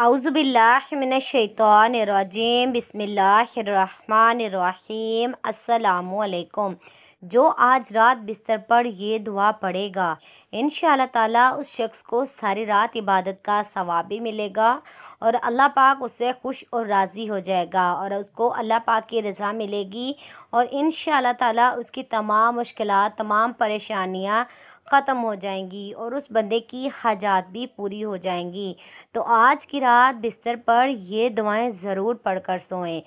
اعوذ باللہ من الشیطان الرجیم بسم اللہ الرحمن الرحیم السلام علیکم جو آج رات بستر پر یہ دعا پڑے گا ان شاء اللہ تعالیٰ اس شخص کو ساری رات عبادت کا ثواب بھی ملے گا اور اللہ پاک اس سے خوش اور راضی ہو جائے گا اور اس کو اللہ پاک کی رضا ملے گی اور ان شاء اللہ تعالیٰ اس کی تمام مشکلات تمام پریشانیاں ख़त्म हो जाएंगी और उस बंदे की हाजात भी पूरी हो जाएंगी तो आज की रात बिस्तर पर ये दवाएं ज़रूर पढ़कर सोएं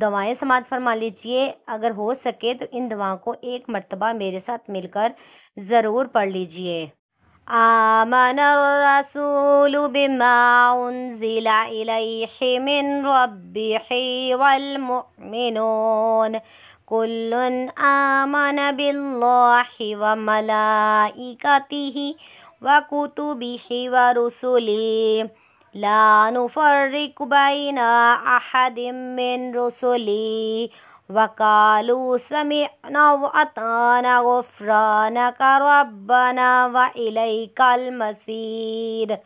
दवाएं समाज फरमा लीजिए अगर हो सके तो इन दवाओं को एक मरतबा मेरे साथ मिलकर ज़रूर पढ़ लीजिए آمن الرسول بما أنزل إليه من ربه والمؤمنون كل آمن بالله وملائكته وكتبه ورسله لا نفرق بين أحد من رسله وقالوا سمعنا وأطعنا غفرانك ربنا وإليك المصير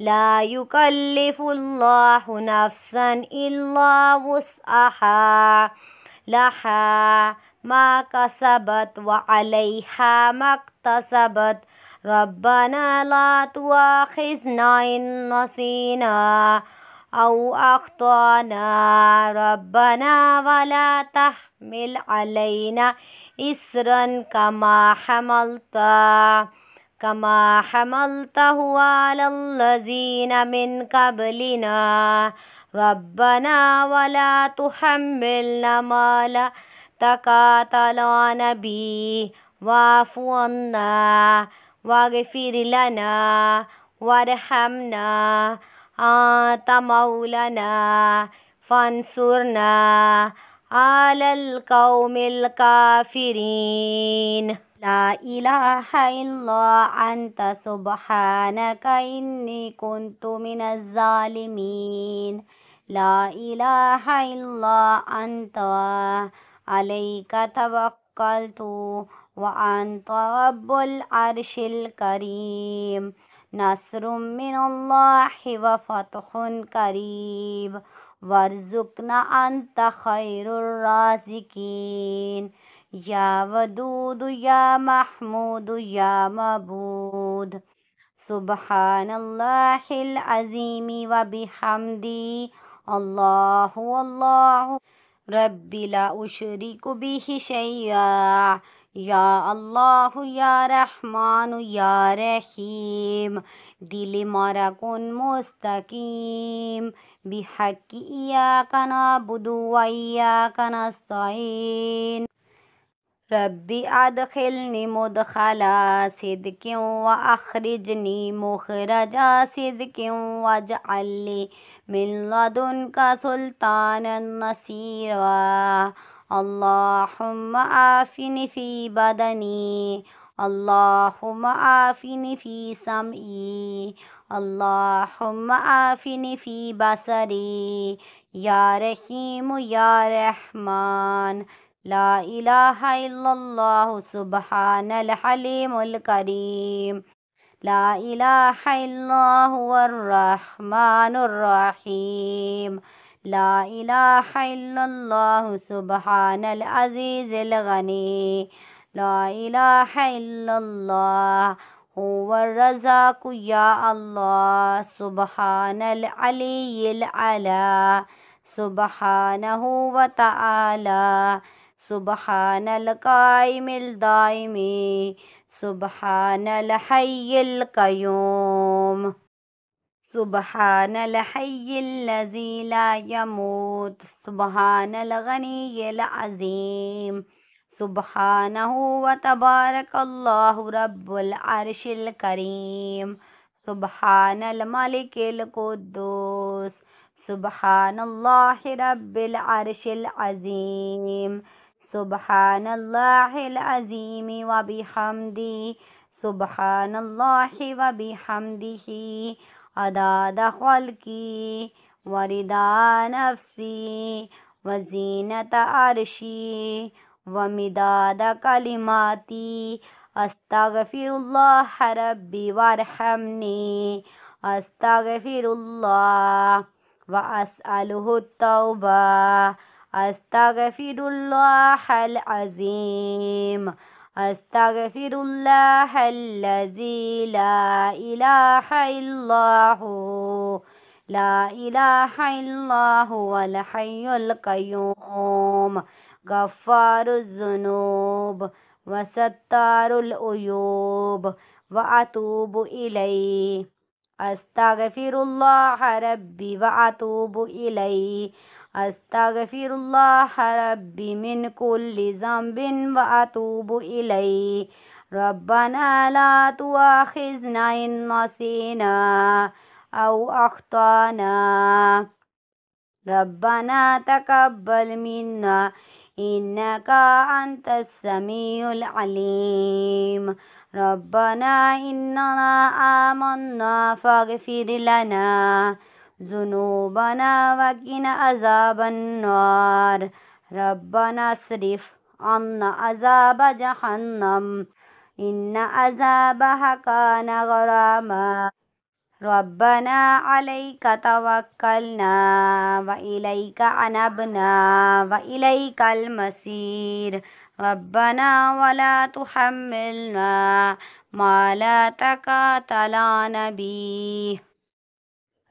لا يكلف الله نفسا إلا وسعها لها ما كسبت وعليها ما اكتسبت ربنا لا تواخذنا إن نسينا أو أخطأنا ربنا ولا تحمل علينا إسرا كما حملت كما حملته على الذين من قبلنا ربنا ولا تحملنا ما لا طاقة لنا به واعف عنا واغفر لنا وارحمنا أنت مولانا فانصرنا على القوم الكافرين لا إله إلا أنت سبحانك إني كنت من الظالمين لا إله إلا أنت عليك توكلت وأنت رب العرش الكريم نصر من الله وفتح قريب وارزقنا أنت خير الرازقين يا ودود يا محمود يا مبود سبحان الله العظيم وبحمده الله والله ربي لا أشرك به شيئا يا الله يا رحمن يا رحيم دل مرا كن مستقيم بحق إياك نعبد وإياك نستعين ربي أدخلني مدخلا صدق وأخرجني مخرجا صدق واجعل لي من لدنك سلطانا نصيرا اللهم عافني في بدني اللهم عافني في سمعي اللهم عافني في بصري يا رحيم يا رحمن لا إله إلا الله سبحان الحليم الكريم لا إله إلا هو الرحمن الرحيم لا إله إلا الله سبحان العزيز الغني لا إله إلا الله هو الرزاق يا الله سبحان العلي العلا سبحانه وتعالى سبحان القائم الدائم سبحان الحي القيوم سبحان الحي الذي لا يموت سبحان الغني العظيم سبحانه وتبارك الله رب العرش الكريم سبحان الملك القدوس سبحان الله رب العرش العظيم سبحان الله العظيم وبحمده سبحان الله وبحمده عداد خلقي ورداء نفسي وزينة عرشي ومداد كلماتي أستغفر الله ربي وارحمني أستغفر الله وأسأله التوبة أستغفر الله العظيم أستغفر الله الذي لا إله إلا هو لا إله إلا هو الحي القيوم غفار الذنوب وستار العيوب وأتوب إليه أستغفر الله ربي وأتوب إليه أستغفر الله ربي من كل ذنب وأتوب إليه ربنا لا تؤاخذنا إن نسينا أو أخطأنا ربنا تقبل منا إنك أنت السميع العليم ربنا إننا آمنا فاغفر لنا ذنوبنا وقنا عذاب النار ربنا اصرف عنا عذاب جهنم إن عذابها كان غراما ربنا عليك توكلنا وإليك أنبنا وإليك المسير ربنا ولا تحملنا ما لا تقاتلان به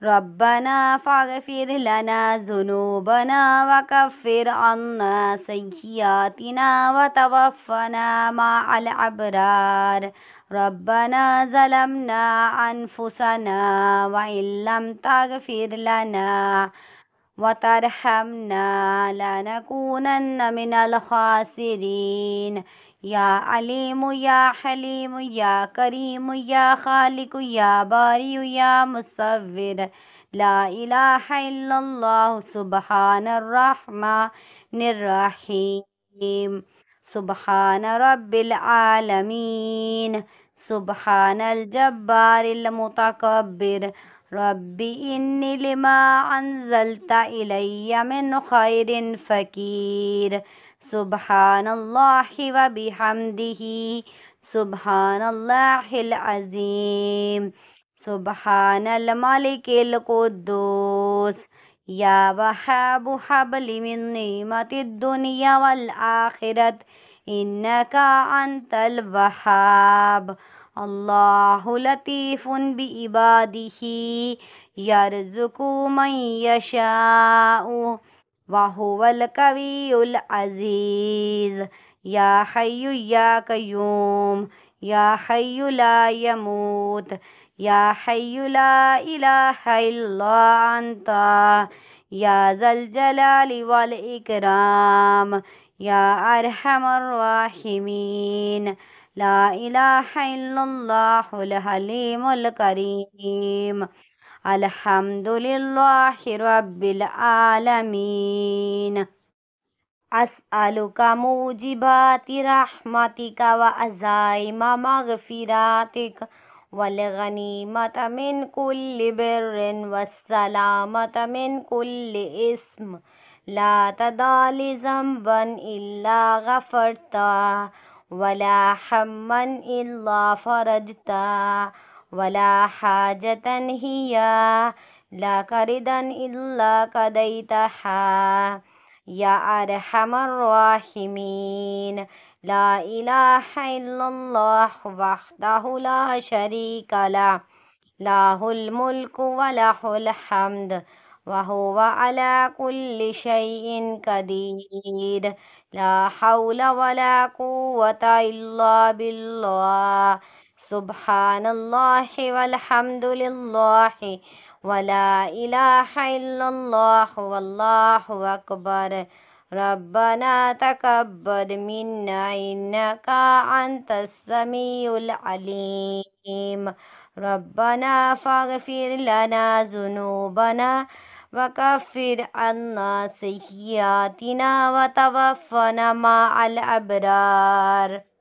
ربنا فاغفر لنا ذنوبنا وكفر عنا سيئاتنا وتوفنا مع الأبرار ربنا ظلمنا أنفسنا وإن لم تغفر لنا وترحمنا لنكونن من الخاسرين يا عليم يا حليم يا كريم يا خالق يا باري يا مصور لا إله إلا الله سبحان الرحمن الرحيم سبحان رب العالمين سبحان الجبار المتكبر رب إني لما أنزلت إلي من خير فكير سبحان الله وبحمده سبحان الله العظيم سبحان الملك القدوس يا وهاب هب لي من نعمة الدنيا والآخرة إنك أنت الوهاب الله لطيف بعباده يرزق من يشاء وهو القوي العزيز يا حي يا قيوم يا حي لا يموت يا حي لا إله إلا أنت يا ذا الجلال والإكرام يا أرحم الراحمين لا إله إلا الله الحليم الكريم الحمد لله رب العالمين أسألك موجبات رحمتك وأزايم مغفراتك والغنيمة من كل بر والسلامة من كل اسم لا تدع لذنبا إلا غفرته ولا حما إلا فرجته ولا حاجة هي لا كردا إلا قضيتها يا أرحم الراحمين لا إله إلا الله وحده لا شريك له له الملك وله الحمد وهو على كل شيء قدير لا حول ولا قوة إلا بالله سبحان الله والحمد لله ولا إله إلا الله والله أكبر ربنا تكبر منا إنك أنت السميع العليم ربنا فاغفر لنا ذنوبنا وكفر عنا سيئاتنا وتوفنا مع الأبرار